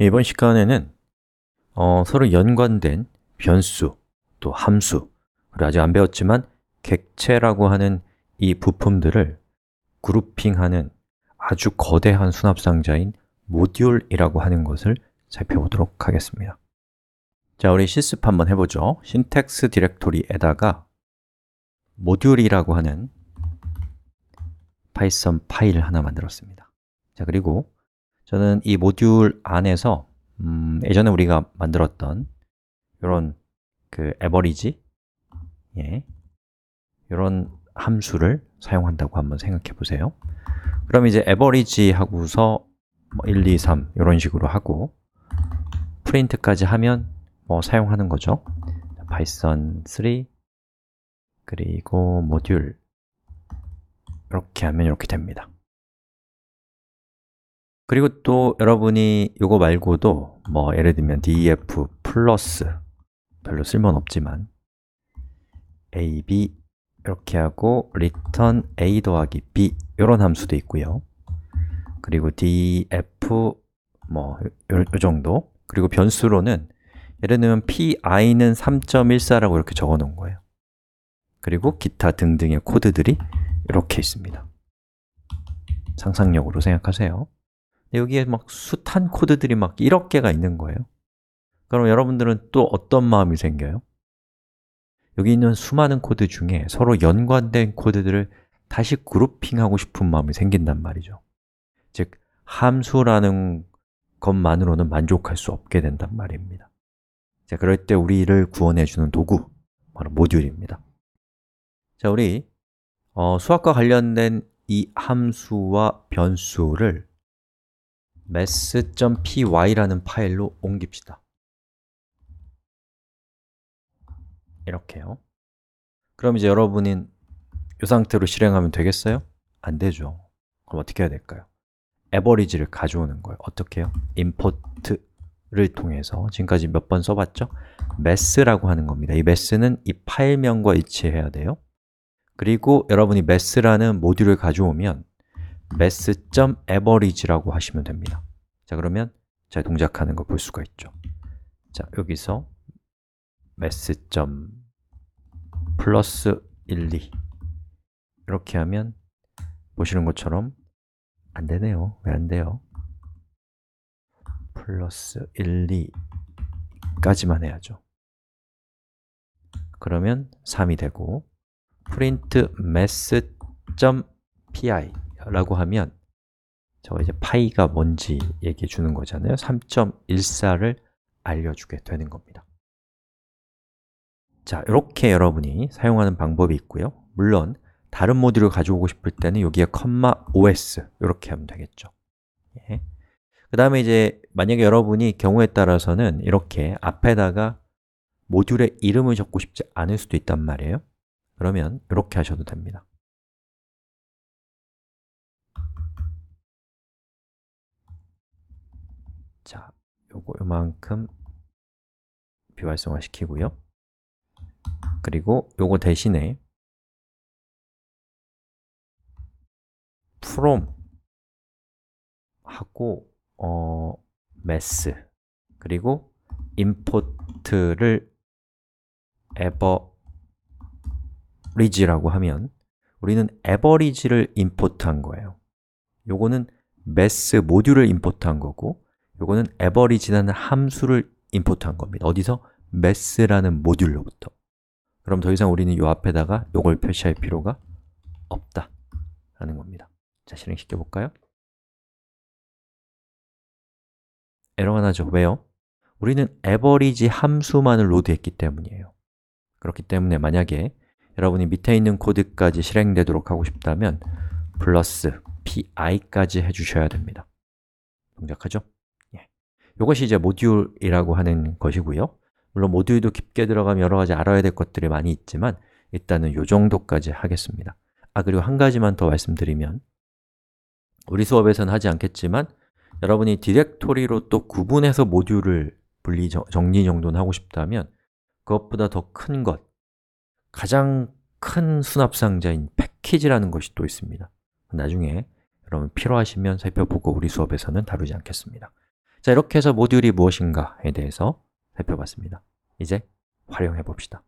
이번 시간에는 어, 서로 연관된 변수, 또 함수, 그리고 아직 안 배웠지만 객체라고 하는 이 부품들을 그룹핑하는 아주 거대한 수납상자인 모듈이라고 하는 것을 살펴보도록 하겠습니다 자, 우리 실습 한번 해보죠 신텍스 디렉토리에다가 모듈이라고 하는 파이썬 파일 을 하나 만들었습니다 자, 그리고 저는 이 모듈 안에서 음, 예전에 우리가 만들었던 이런 그 에버리지 예, 이런 함수를 사용한다고 한번 생각해 보세요. 그럼 이제 에버리지 하고서 뭐 1, 2, 3 이런 식으로 하고 프린트까지 하면 뭐 사용하는 거죠. 파이썬 3 그리고 모듈 이렇게 하면 이렇게 됩니다. 그리고 또 여러분이 이거 말고도 뭐 예를 들면 def 플러스 별로 쓸모는 없지만 a, b 이렇게 하고 return a 더하기 b 이런 함수도 있고요 그리고 df 뭐이 정도 그리고 변수로는 예를 들면 pi는 3.14라고 이렇게 적어 놓은 거예요 그리고 기타 등등의 코드들이 이렇게 있습니다 상상력으로 생각하세요 여기에 막 숱한 코드들이 막 1억 개가 있는 거예요. 그럼 여러분들은 또 어떤 마음이 생겨요? 여기 있는 수많은 코드 중에 서로 연관된 코드들을 다시 그룹핑하고 싶은 마음이 생긴단 말이죠. 즉, 함수라는 것만으로는 만족할 수 없게 된단 말입니다. 자, 그럴 때 우리를 구원해주는 도구, 바로 모듈입니다. 자, 우리 어, 수학과 관련된 이 함수와 변수를 mass.py라는 파일로 옮깁시다. 이렇게요. 그럼 이제 여러분은 이 상태로 실행하면 되겠어요? 안 되죠. 그럼 어떻게 해야 될까요? average를 가져오는 거예요. 어떻게 해요? import를 통해서 지금까지 몇 번 써봤죠? mass라고 하는 겁니다. 이 mass는 이 파일명과 일치해야 돼요. 그리고 여러분이 mass라는 모듈을 가져오면 mass.average라고 하시면 됩니다 자 그러면 제 동작하는 걸 볼 수가 있죠 자 여기서 mass. 플러스 1, 2 이렇게 하면 보시는 것처럼 안 되네요. 왜 안 돼요? 플러스 1, 2까지만 해야죠. 그러면 3이 되고 print mass.pi 라고 하면 저가 이제 파이가 뭔지 얘기해 주는 거잖아요 3.14를 알려주게 되는 겁니다 자, 이렇게 여러분이 사용하는 방법이 있고요 물론 다른 모듈을 가져오고 싶을 때는 여기에 컴마 os 이렇게 하면 되겠죠 예. 그 다음에 이제 만약에 여러분이 경우에 따라서는 이렇게 앞에다가 모듈의 이름을 적고 싶지 않을 수도 있단 말이에요 그러면 이렇게 하셔도 됩니다 요거 요만큼 비활성화 시키고요 그리고 요거 대신에 from 하고 어 mass 그리고 import를 average라고 하면 우리는 average를 import한 거예요. 요거는 mass 모듈을 import한 거고 요거는 average라는 함수를 임포트한 겁니다 어디서? mess라는 모듈로부터 그럼 더 이상 우리는 요 앞에다가 요걸 표시할 필요가 없다 라는 겁니다 자, 실행시켜 볼까요? 에러가 나죠. 왜요? 우리는 average 함수만을 로드했기 때문이에요 그렇기 때문에 만약에 여러분이 밑에 있는 코드까지 실행되도록 하고 싶다면 플러스 pi까지 해주셔야 됩니다 동작하죠? 이것이 이제 모듈이라고 하는 것이고요 물론 모듈도 깊게 들어가면 여러 가지 알아야 될 것들이 많이 있지만 일단은 이 정도까지 하겠습니다 아, 그리고 한 가지만 더 말씀드리면 우리 수업에서는 하지 않겠지만 여러분이 디렉토리로 또 구분해서 모듈을 분리, 정리 정도는 하고 싶다면 그것보다 더 큰 것, 가장 큰 수납상자인 패키지라는 것이 또 있습니다 나중에 여러분 필요하시면 살펴보고 우리 수업에서는 다루지 않겠습니다 자, 이렇게 해서 모듈이 무엇인가에 대해서 살펴봤습니다. 이제 활용해 봅시다.